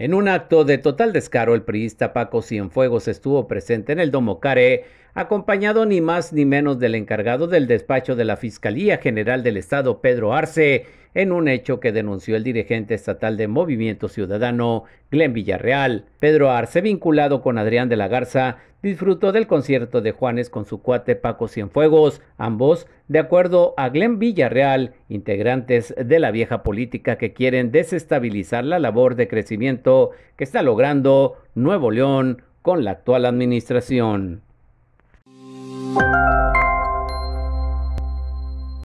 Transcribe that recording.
En un acto de total descaro, el priista Paco Cienfuegos estuvo presente en el Domo Care, acompañado ni más ni menos del encargado del despacho de la Fiscalía General del Estado, Pedro Arce, en un hecho que denunció el dirigente estatal de Movimiento Ciudadano, Glenn Villarreal. Pedro Arce, vinculado con Adrián de la Garza, disfrutó del concierto de Juanes con su cuate Paco Cienfuegos, ambos, de acuerdo a Glenn Villarreal, integrantes de la vieja política que quieren desestabilizar la labor de crecimiento que está logrando Nuevo León con la actual administración.